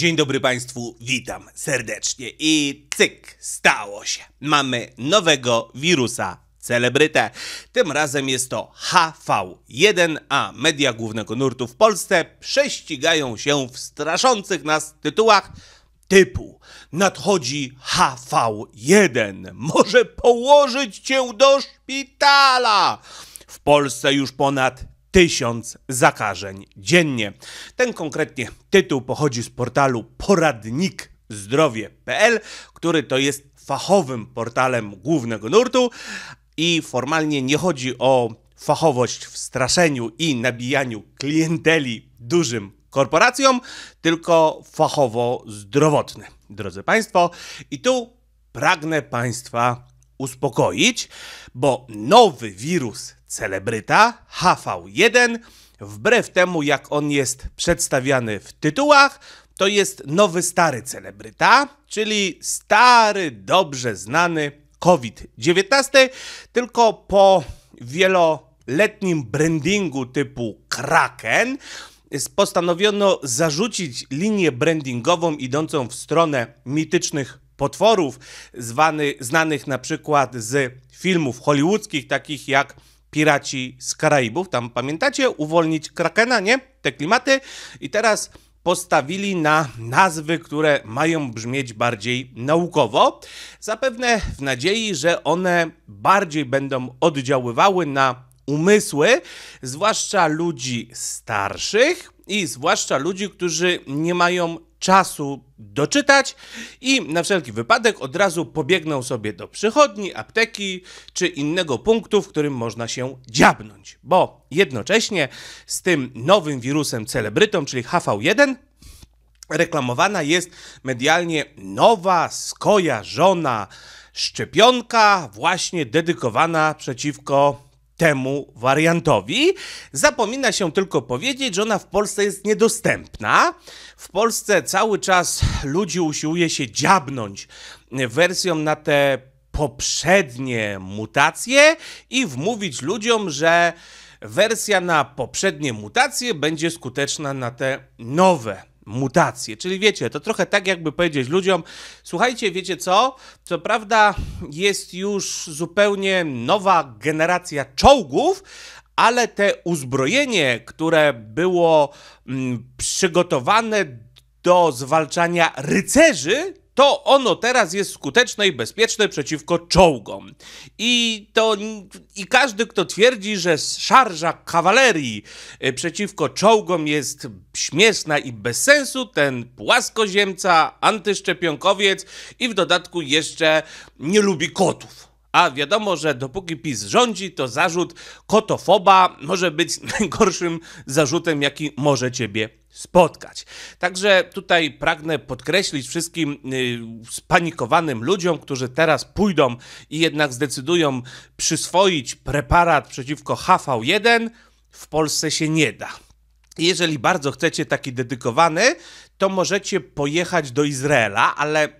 Dzień dobry Państwu, witam serdecznie i cyk, stało się. Mamy nowego wirusa celebrytę. Tym razem jest to HV1, a media głównego nurtu w Polsce prześcigają się w straszących nas tytułach typu nadchodzi HV1, może położyć cię do szpitala. W Polsce już ponad tysiąc zakażeń dziennie. Ten konkretnie tytuł pochodzi z portalu poradnikzdrowie.pl, który to jest fachowym portalem głównego nurtu i formalnie nie chodzi o fachowość w straszeniu i nabijaniu klienteli dużym korporacjom, tylko fachowo zdrowotny. Drodzy Państwo, i tu pragnę Państwa uspokoić, bo nowy wirus celebryta HV1, wbrew temu jak on jest przedstawiany w tytułach, to jest nowy stary celebryta, czyli stary, dobrze znany COVID-19, tylko po wieloletnim brandingu typu Kraken postanowiono zarzucić linię brandingową idącą w stronę mitycznych potworów, zwany, znanych na przykład z filmów hollywoodzkich, takich jak Piraci z Karaibów. Tam pamiętacie, uwolnić krakena, nie? Te klimaty. I teraz postawili na nazwy, które mają brzmieć bardziej naukowo, zapewne w nadziei, że one bardziej będą oddziaływały na umysły, zwłaszcza ludzi starszych i zwłaszcza ludzi, którzy nie mają czasu doczytać i na wszelki wypadek od razu pobiegną sobie do przychodni, apteki czy innego punktu, w którym można się dziabnąć. Bo jednocześnie z tym nowym wirusem celebrytą, czyli HV1, reklamowana jest medialnie nowa, skojarzona szczepionka właśnie dedykowana przeciwko temu wariantowi. Zapomina się tylko powiedzieć, że ona w Polsce jest niedostępna. W Polsce cały czas ludzi usiłuje się dziabnąć wersją na te poprzednie mutacje i wmówić ludziom, że wersja na poprzednie mutacje będzie skuteczna na te nowe mutacje. Czyli wiecie, to trochę tak jakby powiedzieć ludziom, słuchajcie, wiecie co, co prawda jest już zupełnie nowa generacja czołgów, ale te uzbrojenie, które było mm, przygotowane do zwalczania rycerzy, to ono teraz jest skuteczne i bezpieczne przeciwko czołgom. I, to, I każdy, kto twierdzi, że szarża kawalerii y, przeciwko czołgom jest śmieszna i bez sensu, ten płaskoziemca, antyszczepionkowiec i w dodatku jeszcze nie lubi kotów. A wiadomo, że dopóki PiS rządzi, to zarzut kotofoba może być najgorszym zarzutem, jaki może ciebie spotkać. Także tutaj pragnę podkreślić wszystkim yy, spanikowanym ludziom, którzy teraz pójdą i jednak zdecydują przyswoić preparat przeciwko HV1, w Polsce się nie da. Jeżeli bardzo chcecie taki dedykowany, to możecie pojechać do Izraela, ale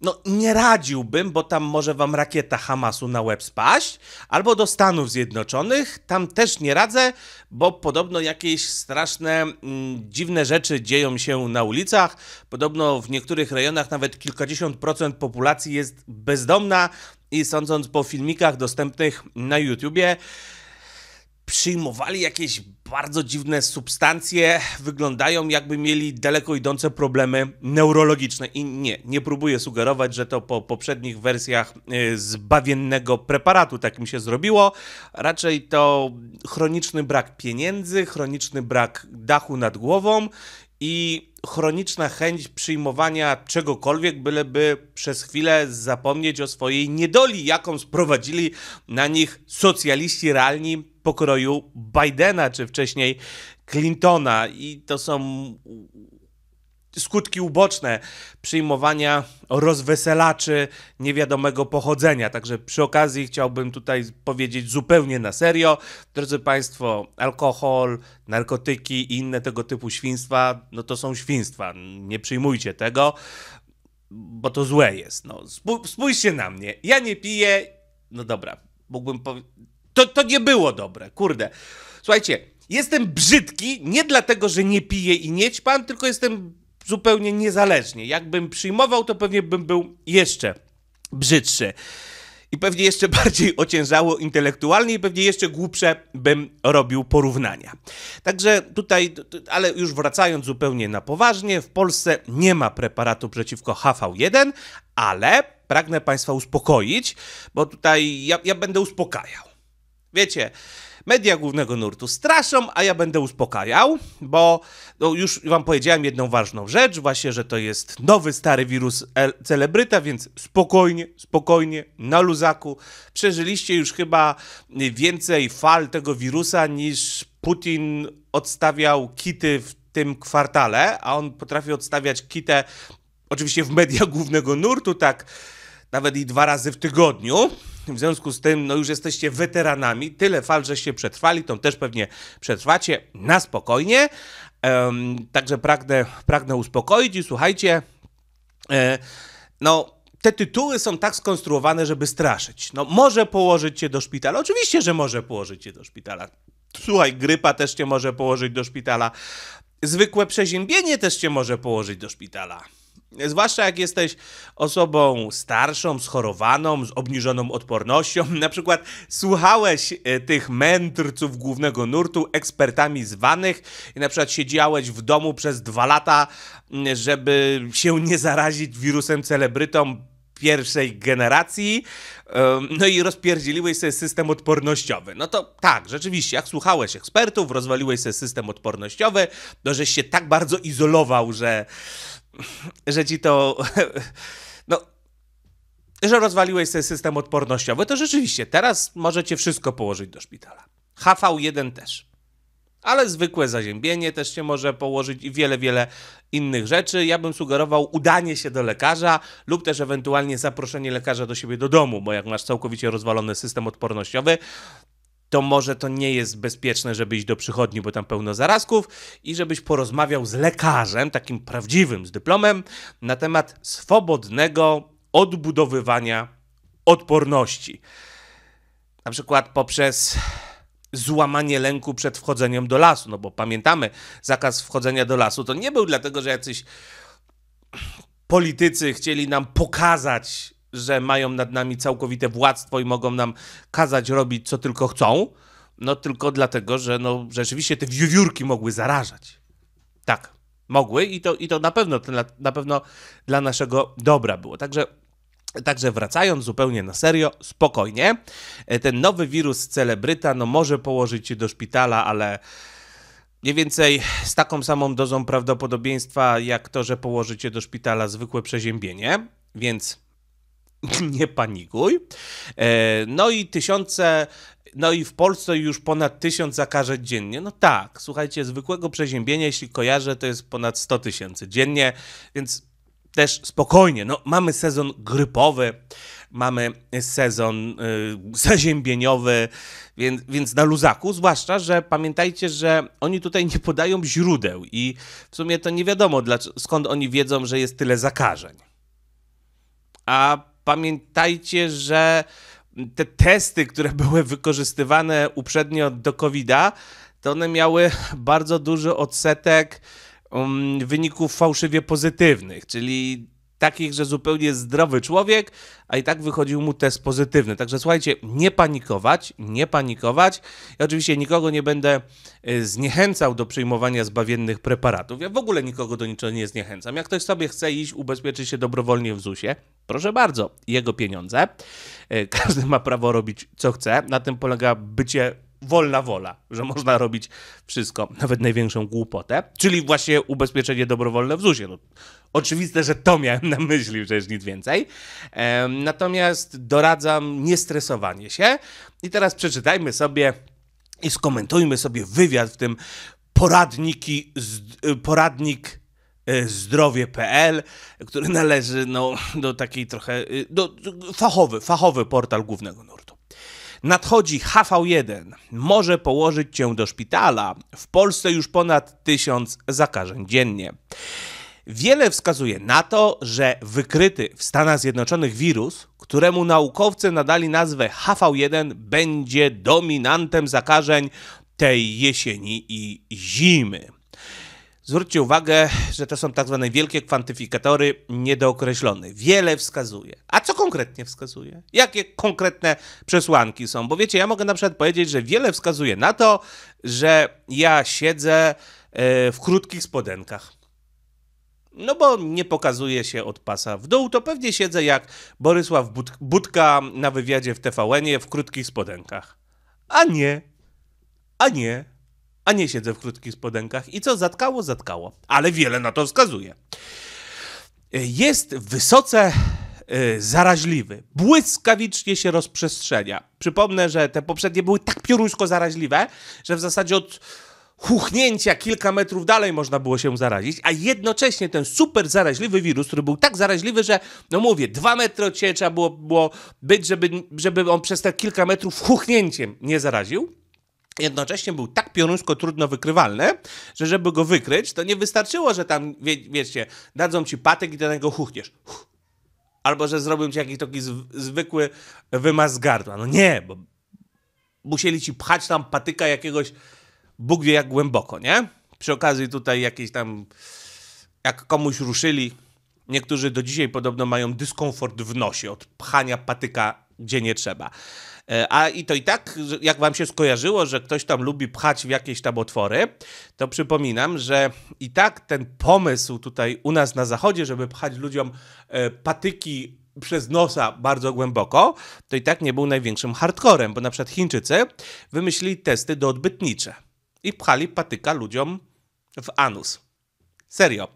no nie radziłbym, bo tam może wam rakieta Hamasu na łeb spaść, albo do Stanów Zjednoczonych, tam też nie radzę, bo podobno jakieś straszne, mm, dziwne rzeczy dzieją się na ulicach, podobno w niektórych rejonach nawet kilkadziesiąt procent populacji jest bezdomna i sądząc po filmikach dostępnych na YouTubie, przyjmowali jakieś bardzo dziwne substancje, wyglądają jakby mieli daleko idące problemy neurologiczne. I nie, nie próbuję sugerować, że to po poprzednich wersjach y, zbawiennego preparatu tak mi się zrobiło. Raczej to chroniczny brak pieniędzy, chroniczny brak dachu nad głową i chroniczna chęć przyjmowania czegokolwiek, byleby przez chwilę zapomnieć o swojej niedoli, jaką sprowadzili na nich socjaliści realni pokroju Bidena czy wcześniej Clintona. I to są skutki uboczne przyjmowania rozweselaczy niewiadomego pochodzenia. Także przy okazji chciałbym tutaj powiedzieć zupełnie na serio, drodzy Państwo, alkohol, narkotyki i inne tego typu świństwa, no to są świństwa. Nie przyjmujcie tego, bo to złe jest. No, spójrzcie na mnie. Ja nie piję. No dobra, mógłbym powiedzieć. To, to nie było dobre, kurde. Słuchajcie, jestem brzydki nie dlatego, że nie piję i nie ćpam, tylko jestem zupełnie niezależnie. Jakbym przyjmował, to pewnie bym był jeszcze brzydszy. I pewnie jeszcze bardziej ociężało intelektualnie i pewnie jeszcze głupsze bym robił porównania. Także tutaj, ale już wracając zupełnie na poważnie, w Polsce nie ma preparatu przeciwko HV1, ale pragnę Państwa uspokoić, bo tutaj ja, ja będę uspokajał. Wiecie, media głównego nurtu straszą, a ja będę uspokajał, bo no, już wam powiedziałem jedną ważną rzecz, właśnie, że to jest nowy, stary wirus celebryta, więc spokojnie, spokojnie, na luzaku. Przeżyliście już chyba więcej fal tego wirusa niż Putin odstawiał kity w tym kwartale, a on potrafi odstawiać kitę oczywiście w media głównego nurtu, tak nawet i dwa razy w tygodniu. W związku z tym, no już jesteście weteranami, tyle fal, żeście przetrwali, tą też pewnie przetrwacie na spokojnie. Um, także pragnę, pragnę uspokoić i słuchajcie, e, no te tytuły są tak skonstruowane, żeby straszyć. No może położyć cię do szpitala, oczywiście, że może położyć cię do szpitala. Słuchaj, grypa też cię może położyć do szpitala. Zwykłe przeziębienie też cię może położyć do szpitala. Zwłaszcza jak jesteś osobą starszą, schorowaną, z obniżoną odpornością. Na przykład słuchałeś e, tych mędrców głównego nurtu, ekspertami zwanych, i na przykład siedziałeś w domu przez dwa lata, żeby się nie zarazić wirusem celebrytą pierwszej generacji, no i rozpierdziliłeś sobie system odpornościowy. No to tak, rzeczywiście, jak słuchałeś ekspertów, rozwaliłeś sobie system odpornościowy, to no żeś się tak bardzo izolował, że że ci to. No, że rozwaliłeś sobie system odpornościowy, to rzeczywiście teraz możecie wszystko położyć do szpitala. HV1 też. Ale zwykłe zaziębienie też się może położyć i wiele, wiele innych rzeczy. Ja bym sugerował udanie się do lekarza lub też ewentualnie zaproszenie lekarza do siebie do domu, bo jak masz całkowicie rozwalony system odpornościowy, to może to nie jest bezpieczne, żeby iść do przychodni, bo tam pełno zarazków, i żebyś porozmawiał z lekarzem, takim prawdziwym, z dyplomem, na temat swobodnego odbudowywania odporności. Na przykład poprzez złamanie lęku przed wchodzeniem do lasu, no bo pamiętamy, zakaz wchodzenia do lasu to nie był dlatego, że jacyś politycy chcieli nam pokazać, że mają nad nami całkowite władztwo i mogą nam kazać robić, co tylko chcą, no tylko dlatego, że no, rzeczywiście te wiewiórki mogły zarażać. Tak, mogły i to, i to na, pewno, na pewno dla naszego dobra było. Także Także wracając zupełnie na serio, spokojnie. E, ten nowy wirus celebryta no, może położyć cię do szpitala, ale mniej więcej z taką samą dozą prawdopodobieństwa, jak to, że położy cię do szpitala zwykłe przeziębienie. Więc nie panikuj. E, no i tysiące, no i w Polsce już ponad tysiąc zakażeń dziennie. No tak, słuchajcie, zwykłego przeziębienia, jeśli kojarzę, to jest ponad 100 tysięcy dziennie, więc też spokojnie, no mamy sezon grypowy, mamy sezon y, zaziębieniowy, więc, więc na luzaku, zwłaszcza, że pamiętajcie, że oni tutaj nie podają źródeł i w sumie to nie wiadomo, skąd oni wiedzą, że jest tyle zakażeń. A pamiętajcie, że te testy, które były wykorzystywane uprzednio do COVID-a, to one miały bardzo duży odsetek mm, wyników fałszywie pozytywnych, czyli takich, że zupełnie zdrowy człowiek, a i tak wychodził mu test pozytywny. Także słuchajcie, nie panikować, nie panikować. Ja oczywiście nikogo nie będę y, zniechęcał do przyjmowania zbawiennych preparatów. Ja w ogóle nikogo do niczego nie zniechęcam. Jak ktoś sobie chce iść, ubezpieczy się dobrowolnie w ZUS-ie, proszę bardzo, jego pieniądze. Y, każdy ma prawo robić co chce. Na tym polega bycie wolna wola, że można robić wszystko, nawet największą głupotę, czyli właśnie ubezpieczenie dobrowolne w ZUS-ie. No, oczywiste, że to miałem na myśli, przecież nic więcej. E, natomiast doradzam niestresowanie się i teraz przeczytajmy sobie i skomentujmy sobie wywiad w tym poradniki, z, y, poradnik y, zdrowie.pl, który należy no, do takiej trochę, y, do, fachowy, fachowy portal głównego nurtu. Nadchodzi HV1, może położyć cię do szpitala. W Polsce już ponad tysiąc zakażeń dziennie. Wiele wskazuje na to, że wykryty w Stanach Zjednoczonych wirus, któremu naukowcy nadali nazwę HV1, będzie dominantem zakażeń tej jesieni i zimy. Zwróćcie uwagę, że to są tak zwane wielkie kwantyfikatory niedookreślone. Wiele wskazuje. A co konkretnie wskazuje? Jakie konkretne przesłanki są? Bo wiecie, ja mogę na przykład powiedzieć, że wiele wskazuje na to, że ja siedzę e, w krótkich spodenkach. No bo nie pokazuje się od pasa w dół, to pewnie siedzę jak Borysław Budka na wywiadzie w tvn w krótkich spodenkach. A nie. A nie a nie siedzę w krótkich spodenkach. I co zatkało, zatkało. Ale wiele na to wskazuje. E, jest wysoce e, zaraźliwy. Błyskawicznie się rozprzestrzenia. Przypomnę, że te poprzednie były tak pioruńsko zaraźliwe, że w zasadzie od huchnięcia kilka metrów dalej można było się zarazić, a jednocześnie ten super zaraźliwy wirus, który był tak zaraźliwy, że no mówię, dwa metry od trzeba było, było być, żeby, żeby on przez te kilka metrów huchnięciem nie zaraził, jednocześnie był tak pioruńsko trudno wykrywalny, że żeby go wykryć, to nie wystarczyło, że tam, wie, wiecie, dadzą ci patyk i do niego huchniesz. Huch. Albo, że zrobią ci jakiś taki zwykły wymaz gardła. No nie, bo musieli ci pchać tam patyka jakiegoś, Bóg wie jak głęboko, nie? Przy okazji tutaj jakieś tam, jak komuś ruszyli, niektórzy do dzisiaj podobno mają dyskomfort w nosie od pchania patyka, gdzie nie trzeba. E, a i to i tak, jak wam się skojarzyło, że ktoś tam lubi pchać w jakieś tam otwory, to przypominam, że i tak ten pomysł tutaj u nas na zachodzie, żeby pchać ludziom e, patyki przez nosa bardzo głęboko, to i tak nie był największym hardcorem, bo na przykład Chińczycy wymyślili testy do odbytnicze i pchali patyka ludziom w anus. Serio.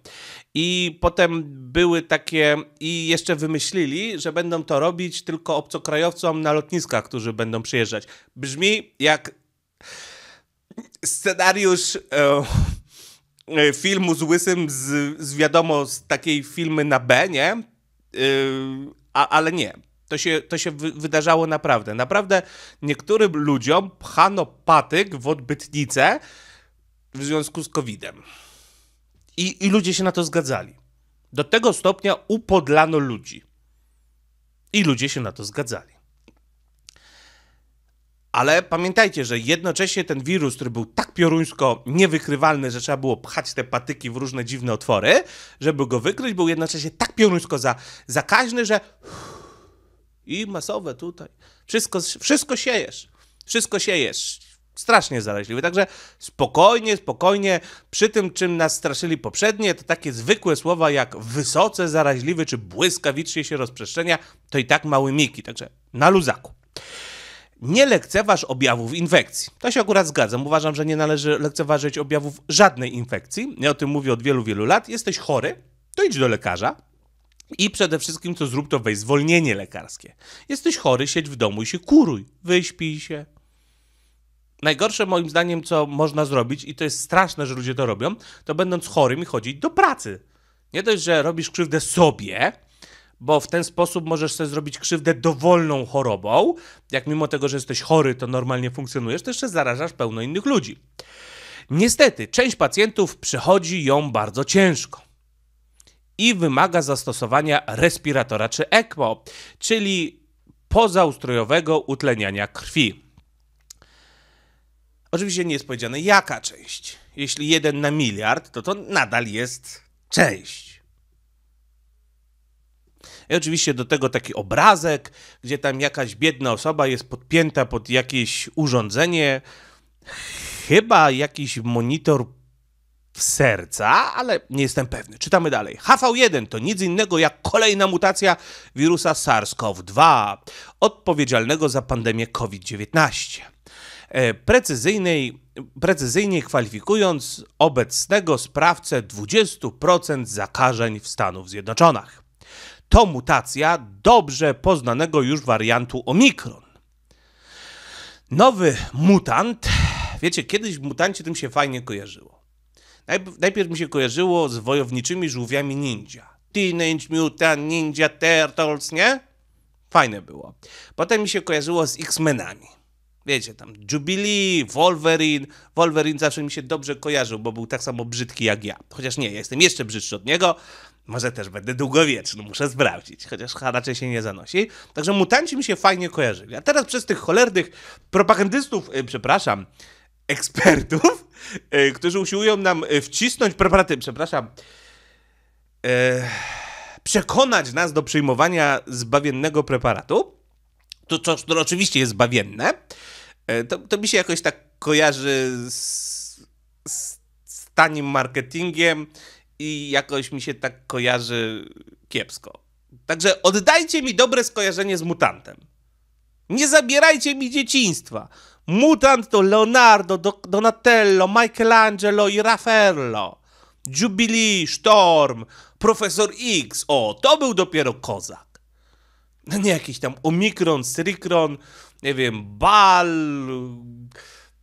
I potem były takie, i jeszcze wymyślili, że będą to robić tylko obcokrajowcom na lotniskach, którzy będą przyjeżdżać. Brzmi jak scenariusz e, e filmu z Łysym, z, z, wiadomo, z takiej filmy na B, nie? E, a, ale nie. To się, to się wydarzało naprawdę. Naprawdę niektórym ludziom pchano patyk w odbytnicę w związku z COVID-em. I, I ludzie się na to zgadzali. Do tego stopnia upodlano ludzi. I ludzie się na to zgadzali. Ale pamiętajcie, że jednocześnie ten wirus, który był tak pioruńsko niewykrywalny, że trzeba było pchać te patyki w różne dziwne otwory, żeby go wykryć, był jednocześnie tak pioruńsko za, zakaźny, że i masowe tutaj. Wszystko, wszystko siejesz. Wszystko siejesz strasznie zaraźliwy. Także spokojnie, spokojnie. Przy tym, czym nas straszyli poprzednie, to takie zwykłe słowa jak wysoce zaraźliwy czy błyskawicznie się rozprzestrzenia, to i tak mały miki. Także na luzaku. Nie lekceważ objawów infekcji. To się akurat zgadzam. Uważam, że nie należy lekceważyć objawów żadnej infekcji. Ja o tym mówię od wielu, wielu lat. Jesteś chory, to idź do lekarza. I przede wszystkim, co zrób, to weź zwolnienie lekarskie. Jesteś chory, siedź w domu i się kuruj. Wyśpij się, najgorsze moim zdaniem, co można zrobić, i to jest straszne, że ludzie to robią, to będąc chorym i chodzić do pracy. Nie dość, że robisz krzywdę sobie, bo w ten sposób możesz sobie zrobić krzywdę dowolną chorobą. Jak mimo tego, że jesteś chory, to normalnie funkcjonujesz, to jeszcze zarażasz pełno innych ludzi. Niestety, część pacjentów przychodzi ją bardzo ciężko i wymaga zastosowania respiratora czy ECMO, czyli pozaustrojowego utleniania krwi. Oczywiście nie jest powiedziane jaka część. Jeśli jeden na miliard, to to nadal jest część. I oczywiście do tego taki obrazek, gdzie tam jakaś biedna osoba jest podpięta pod jakieś urządzenie, chyba jakiś monitor w serca, ale nie jestem pewny. Czytamy dalej. HV1 to nic innego jak kolejna mutacja wirusa SARS-CoV-2, odpowiedzialnego za pandemię COVID-19. E, precyzyjnej, precyzyjnie kwalifikując obecnego sprawcę 20% zakażeń w Stanach Zjednoczonych. To mutacja dobrze poznanego już wariantu Omikron. Nowy mutant, wiecie, kiedyś w mutancie tym się fajnie kojarzyło. Najpierw, najpierw mi się kojarzyło z wojowniczymi żółwiami ninja. Teenage Mutant Ninja Turtles, nie? Fajne było. Potem mi się kojarzyło z X-Menami. Wiecie, tam Jubilee, Wolverine. Wolverine zawsze mi się dobrze kojarzył, bo był tak samo brzydki jak ja. Chociaż nie, ja jestem jeszcze brzydszy od niego. Może też będę długowieczny, muszę sprawdzić, chociaż raczej się nie zanosi. Także mutanci mi się fajnie kojarzyli. A teraz przez tych cholernych propagandystów, yy, przepraszam, ekspertów, yy, którzy usiłują nam y, wcisnąć preparaty, przepraszam, yy, przekonać nas do przyjmowania zbawiennego preparatu, to, to, to oczywiście jest zbawienne, E, to, to mi się jakoś tak kojarzy z, z, z tanim marketingiem i jakoś mi się tak kojarzy kiepsko. Także oddajcie mi dobre skojarzenie z mutantem. Nie zabierajcie mi dzieciństwa. Mutant to Leonardo, Donatello, Michelangelo i Raffaello. Jubilee, Storm, Profesor X. O, to był dopiero kozak. No nie jakiś tam Omikron, Strikron, nie wiem, Bal.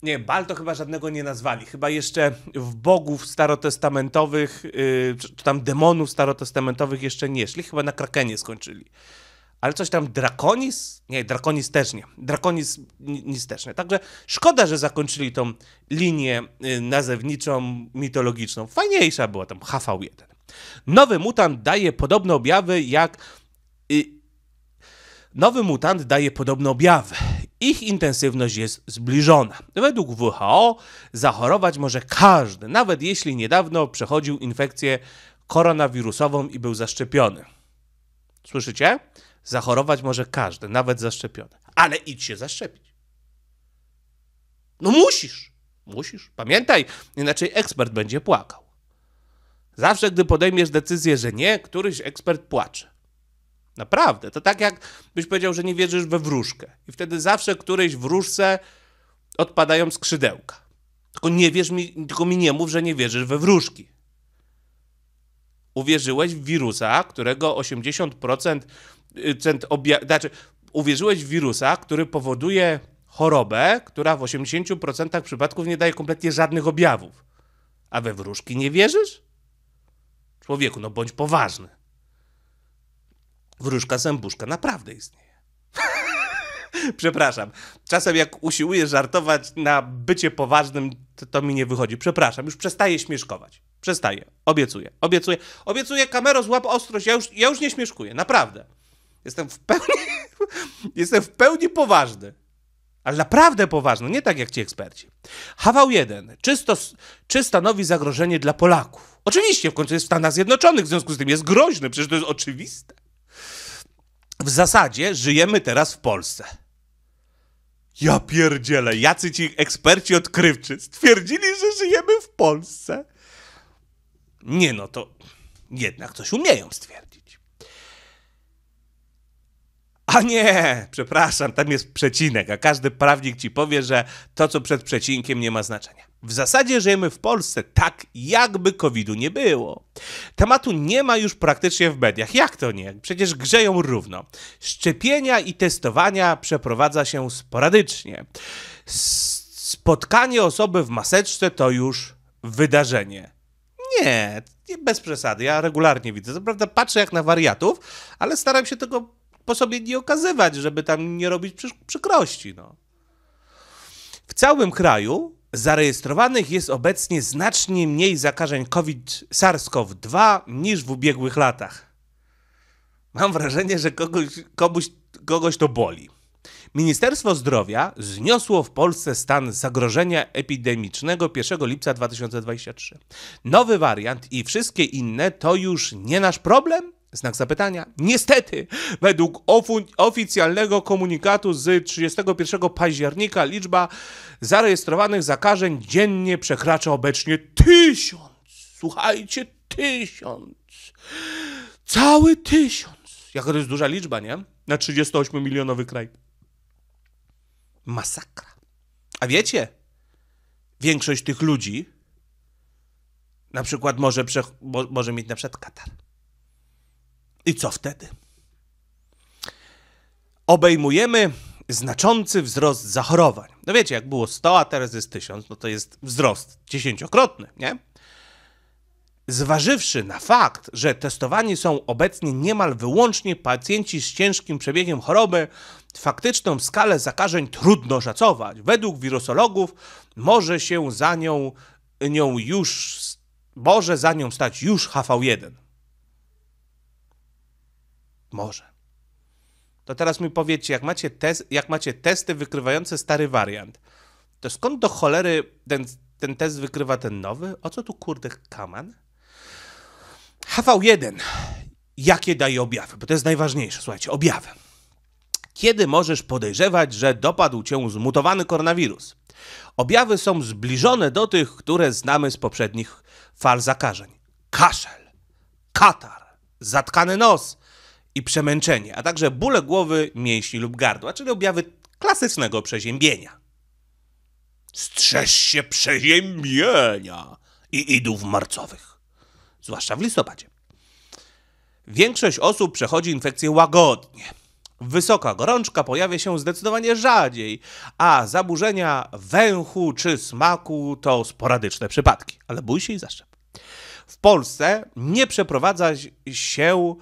Nie, Bal to chyba żadnego nie nazwali. Chyba jeszcze w bogów starotestamentowych, yy, czy tam demonów starotestamentowych jeszcze nie szli. Chyba na Krakenie skończyli. Ale coś tam Drakonis? Nie, Drakonis też nie. Drakonis nic też nie. Także szkoda, że zakończyli tą linię y, nazewniczą, mitologiczną. Fajniejsza była tam HV1. Nowy mutant daje podobne objawy jak... Y, Nowy mutant daje podobne objawy ich intensywność jest zbliżona. Według WHO zachorować może każdy, nawet jeśli niedawno przechodził infekcję koronawirusową i był zaszczepiony. Słyszycie? Zachorować może każdy, nawet zaszczepiony. Ale idź się zaszczepić. No musisz, musisz. Pamiętaj, inaczej ekspert będzie płakał. Zawsze, gdy podejmiesz decyzję, że nie, któryś ekspert płacze. Naprawdę. To tak jakbyś powiedział, że nie wierzysz we wróżkę. I wtedy zawsze którejś wróżce odpadają skrzydełka. Tylko nie wierz mi, tylko mi nie mów, że nie wierzysz we wróżki. Uwierzyłeś w wirusa, którego 80% y, obja- znaczy, uwierzyłeś w wirusa, który powoduje chorobę, która w 80% przypadków nie daje kompletnie żadnych objawów. A we wróżki nie wierzysz? Człowieku, no bądź poważny wróżka zębuszka naprawdę istnieje. Przepraszam. Czasem jak usiłuję żartować na bycie poważnym, to, to, mi nie wychodzi. Przepraszam, już przestaję śmieszkować. Przestaję. Obiecuję. Obiecuję. Obiecuję, kamero, złap ostrość. Ja już, ja już nie śmieszkuję. Naprawdę. Jestem w pełni... Jestem w pełni poważny. Ale naprawdę poważny, nie tak jak ci eksperci. Hawał 1 Czy, czy stanowi zagrożenie dla Polaków? Oczywiście, w końcu jest w Stanach Zjednoczonych, w związku z tym jest groźny. Przecież to jest oczywiste w zasadzie żyjemy teraz w Polsce. Ja pierdzielę, jacy ci eksperci odkrywczy stwierdzili, że żyjemy w Polsce. Nie no, to jednak coś umieją stwierdzić. A nie, przepraszam, tam jest przecinek, a każdy prawnik ci powie, że to, co przed przecinkiem, nie ma znaczenia. W zasadzie żyjemy w Polsce tak, jakby COVID-u nie było. Tematu nie ma już praktycznie w mediach. Jak to nie? Przecież grzeją równo. Szczepienia i testowania przeprowadza się sporadycznie. Spotkanie osoby w maseczce to już wydarzenie. Nie, nie bez przesady. Ja regularnie widzę. Zaprawdę, prawda patrzę jak na wariatów, ale staram się tego po sobie nie okazywać, żeby tam nie robić przy przykrości. No. W całym kraju Zarejestrowanych jest obecnie znacznie mniej zakażeń COVID-SARS-CoV-2 niż w ubiegłych latach. Mam wrażenie, że kogoś, komuś, kogoś to boli. Ministerstwo Zdrowia zniosło w Polsce stan zagrożenia epidemicznego 1 lipca 2023. Nowy wariant i wszystkie inne to już nie nasz problem? Znak zapytania. Niestety, według oficjalnego komunikatu z 31 października liczba zarejestrowanych zakażeń dziennie przekracza obecnie tysiąc. Słuchajcie, tysiąc. Cały tysiąc. Jaka to jest duża liczba, nie? Na 38-milionowy kraj. Masakra. A wiecie, większość tych ludzi na przykład może, może mieć na przykład katar. I co wtedy? Obejmujemy znaczący wzrost zachorowań. No wiecie, jak było 100, a teraz jest 1000, no to jest wzrost dziesięciokrotny, nie? Zważywszy na fakt, że testowani są obecnie niemal wyłącznie pacjenci z ciężkim przebiegiem choroby, faktyczną skalę zakażeń trudno szacować. Według wirusologów może się za nią, nią już, może za nią stać już HV1. Może. To teraz mi powiedzcie, jak macie, jak macie testy wykrywające stary wariant, to skąd do cholery ten, ten test wykrywa ten nowy? O co tu kurde kaman? HV1. Jakie daje objawy? Bo to jest najważniejsze, słuchajcie, objawy. Kiedy możesz podejrzewać, że dopadł cię zmutowany koronawirus? Objawy są zbliżone do tych, które znamy z poprzednich fal zakażeń. Kaszel, katar, zatkany nos, i przemęczenie, a także bóle głowy, mięśni lub gardła, czyli objawy klasycznego przeziębienia. Strzeż się przeziębienia i idów marcowych, zwłaszcza w listopadzie. Większość osób przechodzi infekcję łagodnie. Wysoka gorączka pojawia się zdecydowanie rzadziej, a zaburzenia węchu czy smaku to sporadyczne przypadki. Ale bój się i zaszczep. W Polsce nie przeprowadza się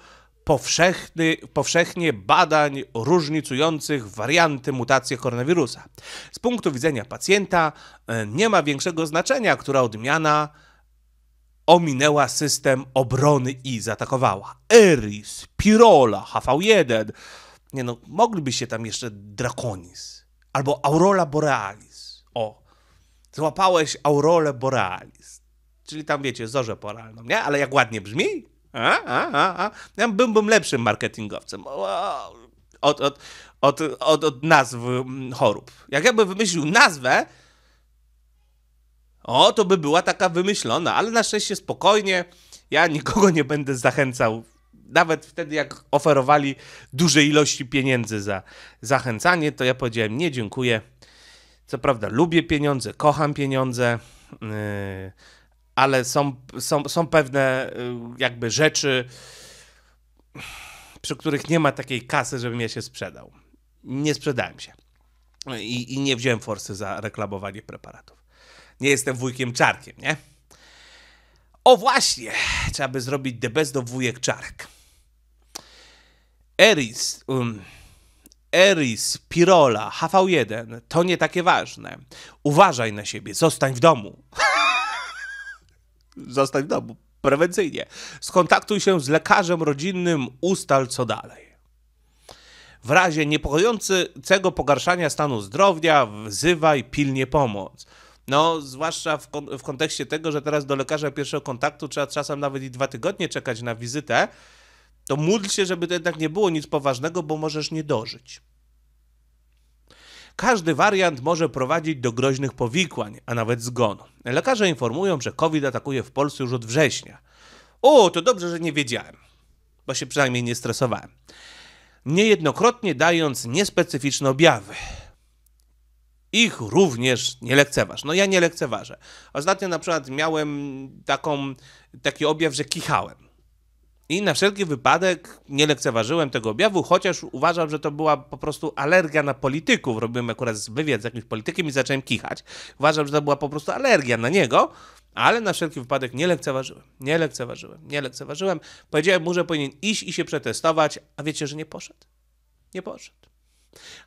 powszechny, powszechnie badań różnicujących warianty, mutacje koronawirusa. Z punktu widzenia pacjenta e, nie ma większego znaczenia, która odmiana ominęła system obrony i zaatakowała. Eris, Pirola, HV1, nie no, mogliby się tam jeszcze Draconis albo Aurora Borealis. O, złapałeś Aurorę Borealis, czyli tam wiecie, zorze poralną, nie? Ale jak ładnie brzmi, a, a, a, a. Ja bym, bym lepszym marketingowcem. Od, od, od, od, od nazw mm, chorób. Jak ja bym wymyślił nazwę, o, to by była taka wymyślona, ale na szczęście spokojnie. Ja nikogo nie będę zachęcał. Nawet wtedy, jak oferowali duże ilości pieniędzy za zachęcanie, to ja powiedziałem: Nie, dziękuję. Co prawda, lubię pieniądze, kocham pieniądze. Yy ale są, są, są pewne y, jakby rzeczy, przy których nie ma takiej kasy, żebym ja się sprzedał. Nie sprzedałem się. I, i nie wziąłem forsy za reklamowanie preparatów. Nie jestem wujkiem czarkiem, nie? O właśnie, trzeba by zrobić the best do wujek czark. Eris, um, Eris, Pirola, HV1 to nie takie ważne. Uważaj na siebie, zostań w domu. Zostań w no, domu. Prewencyjnie. Skontaktuj się z lekarzem rodzinnym, ustal co dalej. W razie niepokojącego pogarszania stanu zdrowia wzywaj pilnie pomoc. No, zwłaszcza w, kon w kontekście tego, że teraz do lekarza pierwszego kontaktu trzeba czasem nawet i dwa tygodnie czekać na wizytę, to módl się, żeby to jednak nie było nic poważnego, bo możesz nie dożyć. Każdy wariant może prowadzić do groźnych powikłań, a nawet zgonu. Lekarze informują, że COVID atakuje w Polsce już od września. O, to dobrze, że nie wiedziałem, bo się przynajmniej nie stresowałem. Niejednokrotnie dając niespecyficzne objawy. Ich również nie lekceważ. No ja nie lekceważę. Ostatnio na przykład miałem taką, taki objaw, że kichałem i na wszelki wypadek nie lekceważyłem tego objawu, chociaż uważam, że to była po prostu alergia na polityków. Robiłem akurat wywiad z jakimś politykiem i zacząłem kichać. Uważam, że to była po prostu alergia na niego, ale na wszelki wypadek nie lekceważyłem. Nie lekceważyłem, nie lekceważyłem. Powiedziałem mu, że powinien iść i się przetestować, a wiecie, że nie poszedł? Nie poszedł.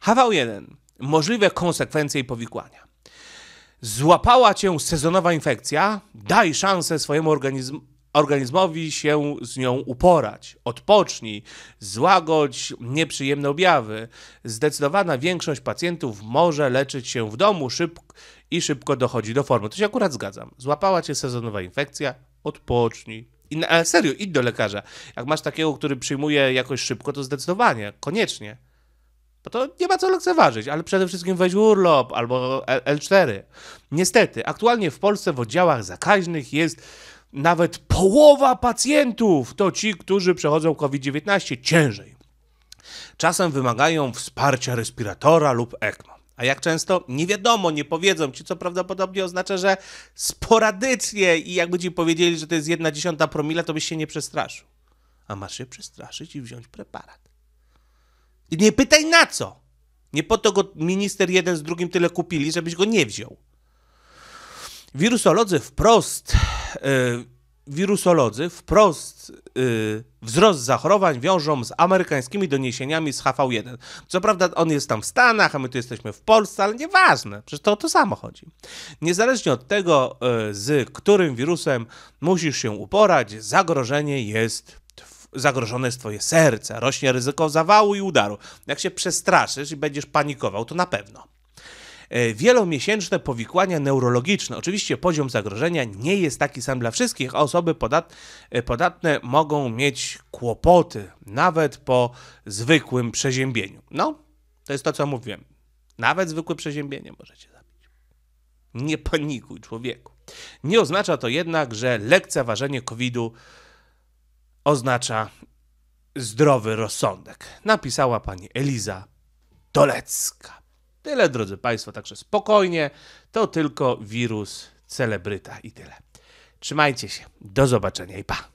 Hawał 1 Możliwe konsekwencje i powikłania. Złapała cię sezonowa infekcja, daj szansę swojemu organizmowi organizmowi się z nią uporać. Odpocznij, złagodź nieprzyjemne objawy. Zdecydowana większość pacjentów może leczyć się w domu szybko i szybko dochodzi do formy. To się akurat zgadzam. Złapała cię sezonowa infekcja, odpocznij. I, ale serio, idź do lekarza. Jak masz takiego, który przyjmuje jakoś szybko, to zdecydowanie, koniecznie. Bo to nie ma co lekceważyć, ale przede wszystkim weź urlop albo L4. Niestety, aktualnie w Polsce w oddziałach zakaźnych jest nawet połowa pacjentów to ci, którzy przechodzą COVID-19 ciężej. Czasem wymagają wsparcia respiratora lub ECMO. A jak często? Nie wiadomo, nie powiedzą ci, co prawdopodobnie oznacza, że sporadycznie i jakby ci powiedzieli, że to jest jedna dziesiąta promila, to byś się nie przestraszył. A masz się przestraszyć i wziąć preparat. I nie pytaj na co. Nie po to go minister jeden z drugim tyle kupili, żebyś go nie wziął. Wirusolodzy wprost Y, wirusolodzy wprost yy, wzrost zachorowań wiążą z amerykańskimi doniesieniami z HV1. Co prawda on jest tam w Stanach, a my tu jesteśmy w Polsce, ale nieważne, przecież to o to samo chodzi. Niezależnie od tego, y, z którym wirusem musisz się uporać, zagrożenie jest zagrożone jest twoje serce, rośnie ryzyko zawału i udaru. Jak się przestraszysz i będziesz panikował, to na pewno. E, wielomiesięczne powikłania neurologiczne. Oczywiście poziom zagrożenia nie jest taki sam dla wszystkich, a osoby podat e, podatne mogą mieć kłopoty nawet po zwykłym przeziębieniu. No, to jest to, co mówiłem. Nawet zwykłe przeziębienie możecie zabić. Nie panikuj, człowieku. Nie oznacza to jednak, że lekceważenie COVID-u oznacza zdrowy rozsądek, napisała pani Eliza Dolecka. Tyle, drodzy Państwo, także spokojnie. To tylko wirus celebryta i tyle. Trzymajcie się. Do zobaczenia i pa.